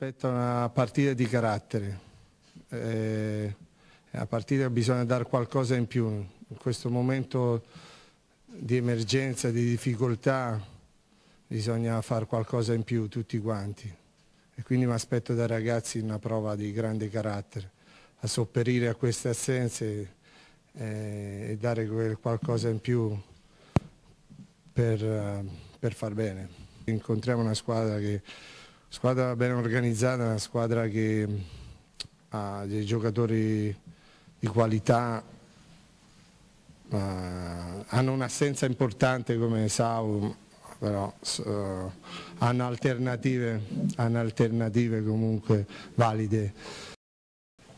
aspetta una partita di carattere, eh, una partita che bisogna dare qualcosa in più. In questo momento di emergenza, di difficoltà, bisogna fare qualcosa in più tutti quanti. E quindi mi aspetto dai ragazzi una prova di grande carattere, a sopperire a queste assenze eh, e dare qualcosa in più per, eh, per far bene. Incontriamo una squadra che squadra ben organizzata, una squadra che mm, ha dei giocatori di qualità, uh, hanno un'assenza importante come Sau, però uh, hanno, alternative, hanno alternative comunque valide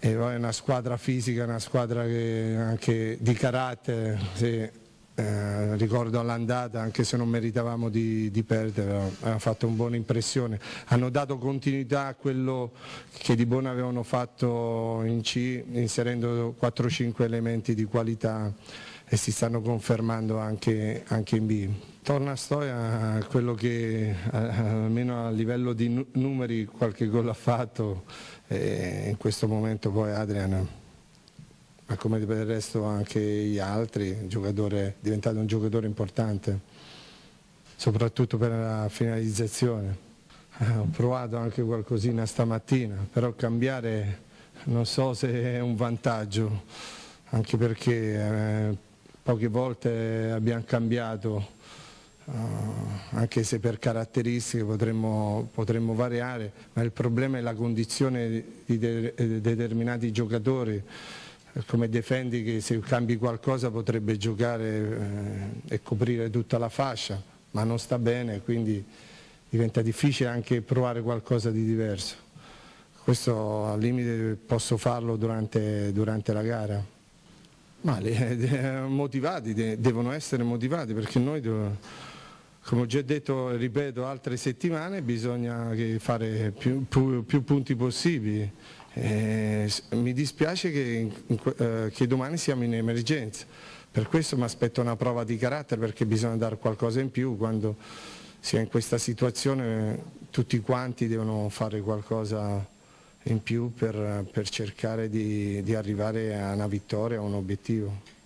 e poi è una squadra fisica, una squadra che anche di carattere, sì, eh, ricordo all'andata, anche se non meritavamo di, di perdere, ha fatto un buona impressione. Hanno dato continuità a quello che di buono avevano fatto in C, inserendo 4-5 elementi di qualità e si stanno confermando anche, anche in B. Torna a Stoia quello che almeno a livello di numeri qualche gol ha fatto e in questo momento poi Adrian ma come del resto anche gli altri, diventato un giocatore importante, soprattutto per la finalizzazione. Eh, ho provato anche qualcosina stamattina, però cambiare non so se è un vantaggio, anche perché eh, poche volte abbiamo cambiato, eh, anche se per caratteristiche potremmo, potremmo, variare, ma il problema è la condizione di, de eh, determinati giocatori come difendi che se cambi qualcosa potrebbe giocare eh, e coprire tutta la fascia, ma non sta bene, quindi diventa difficile anche provare qualcosa di diverso. Questo al limite posso farlo durante, durante la gara. Ma le, motivati, devono essere motivati perché noi, come ho già detto, ripeto, altre settimane bisogna fare più, più, più punti possibili. Eh, mi dispiace che, eh, che, domani siamo in emergenza, per questo mi aspetto una prova di carattere perché bisogna dare qualcosa in più quando si è in questa situazione tutti quanti devono fare qualcosa in più per, per cercare di, di arrivare a una vittoria, a un obiettivo.